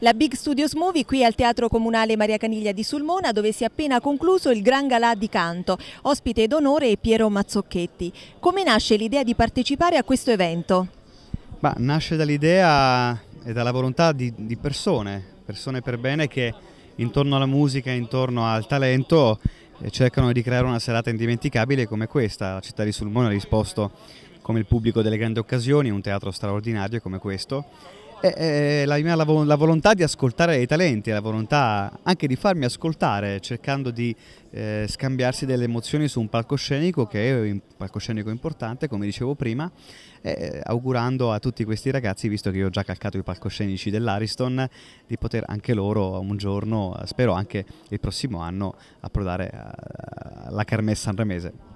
La Big Studios Movie qui al Teatro Comunale Maria Caniglia di Sulmona dove si è appena concluso il Gran Galà di Canto, ospite d'onore è Piero Mazzocchetti. Come nasce l'idea di partecipare a questo evento? Bah, nasce dall'idea e dalla volontà di, di persone, persone per bene che intorno alla musica, intorno al talento eh, cercano di creare una serata indimenticabile come questa. La città di Sulmona ha risposto come il pubblico delle grandi occasioni, un teatro straordinario come questo eh, eh, la, mia, la, la, volontà di ascoltare i talenti, la volontà anche di farmi ascoltare, cercando di eh, scambiarsi delle emozioni su un palcoscenico che è un palcoscenico importante, come dicevo prima, e, eh, augurando a tutti questi ragazzi, visto che io ho già calcato i palcoscenici dell'Ariston, di poter anche loro un giorno, spero anche il prossimo anno, approdare alla Carmessa Sanremese.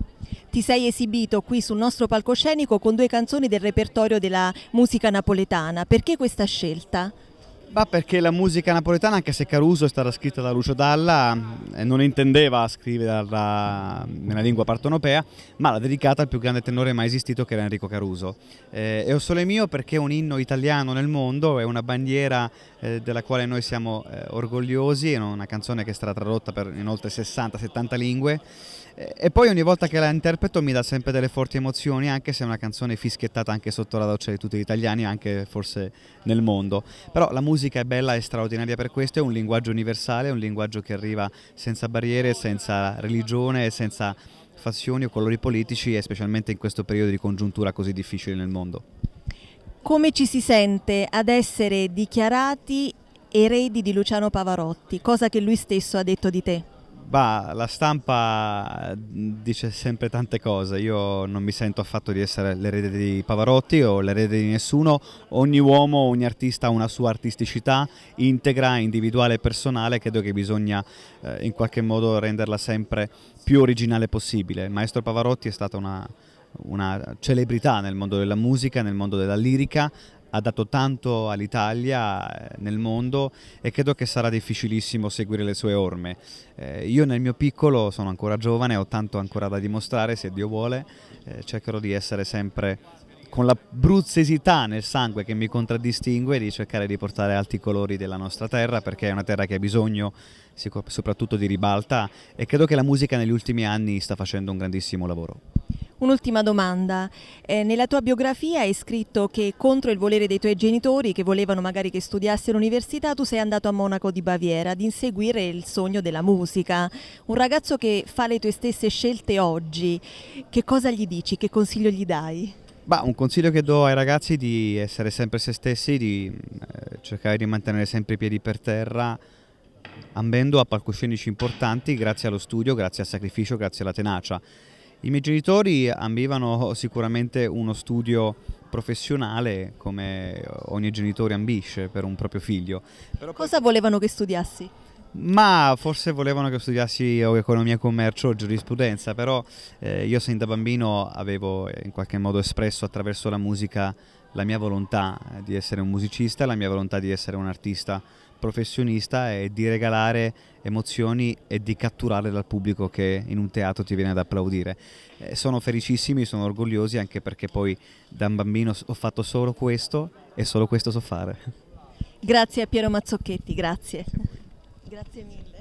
Ti sei esibito qui sul nostro palcoscenico con due canzoni del repertorio della musica napoletana. Perché questa scelta? Bah, perché la musica napoletana, anche se Caruso è stata scritta da Lucio Dalla, eh, non intendeva scriverla nella lingua partonopea, ma l'ha dedicata al più grande tenore mai esistito che era Enrico Caruso. Eh, è un sole mio perché è un inno italiano nel mondo, è una bandiera eh, della quale noi siamo eh, orgogliosi, è una canzone che è stata tradotta per, in oltre 60-70 lingue eh, e poi ogni volta che la interpreto mi dà sempre delle forti emozioni, anche se è una canzone fischiettata anche sotto la doccia di tutti gli italiani, anche forse nel mondo. Però la musica è bella e straordinaria per questo, è un linguaggio universale, è un linguaggio che arriva senza barriere, senza religione, senza fazioni o colori politici e specialmente in questo periodo di congiuntura così difficile nel mondo. Come ci si sente ad essere dichiarati eredi di Luciano Pavarotti, cosa che lui stesso ha detto di te? Bah, la stampa dice sempre tante cose, io non mi sento affatto di essere l'erede di Pavarotti o l'erede di nessuno, ogni uomo, ogni artista ha una sua artisticità integra, individuale e personale, credo che bisogna eh, in qualche modo renderla sempre più originale possibile. Il maestro Pavarotti è stata una, una celebrità nel mondo della musica, nel mondo della lirica, ha dato tanto all'Italia eh, nel mondo e credo che sarà difficilissimo seguire le sue orme. Eh, io nel mio piccolo sono ancora giovane, ho tanto ancora da dimostrare, se Dio vuole, eh, cercherò di essere sempre con la bruzzesità nel sangue che mi contraddistingue di cercare di portare alti colori della nostra terra perché è una terra che ha bisogno soprattutto di ribalta e credo che la musica negli ultimi anni sta facendo un grandissimo lavoro. Un'ultima domanda, eh, nella tua biografia hai scritto che contro il volere dei tuoi genitori che volevano magari che studiassi all'università tu sei andato a Monaco di Baviera ad inseguire il sogno della musica. Un ragazzo che fa le tue stesse scelte oggi, che cosa gli dici, che consiglio gli dai? Bah, un consiglio che do ai ragazzi è di essere sempre se stessi, di eh, cercare di mantenere sempre i piedi per terra, ambendo a palcoscenici importanti grazie allo studio, grazie al sacrificio, grazie alla tenacia. I miei genitori ambivano sicuramente uno studio professionale come ogni genitore ambisce per un proprio figlio. Però Cosa poi... volevano che studiassi? Ma forse volevano che studiassi economia e commercio o giurisprudenza, però eh, io sin da bambino avevo eh, in qualche modo espresso attraverso la musica la mia volontà eh, di essere un musicista, la mia volontà di essere un artista professionista e di regalare emozioni e di catturare dal pubblico che in un teatro ti viene ad applaudire. Eh, sono felicissimi, sono orgogliosi anche perché poi da un bambino ho fatto solo questo e solo questo so fare. Grazie a Piero Mazzocchetti, grazie. Grazie mille.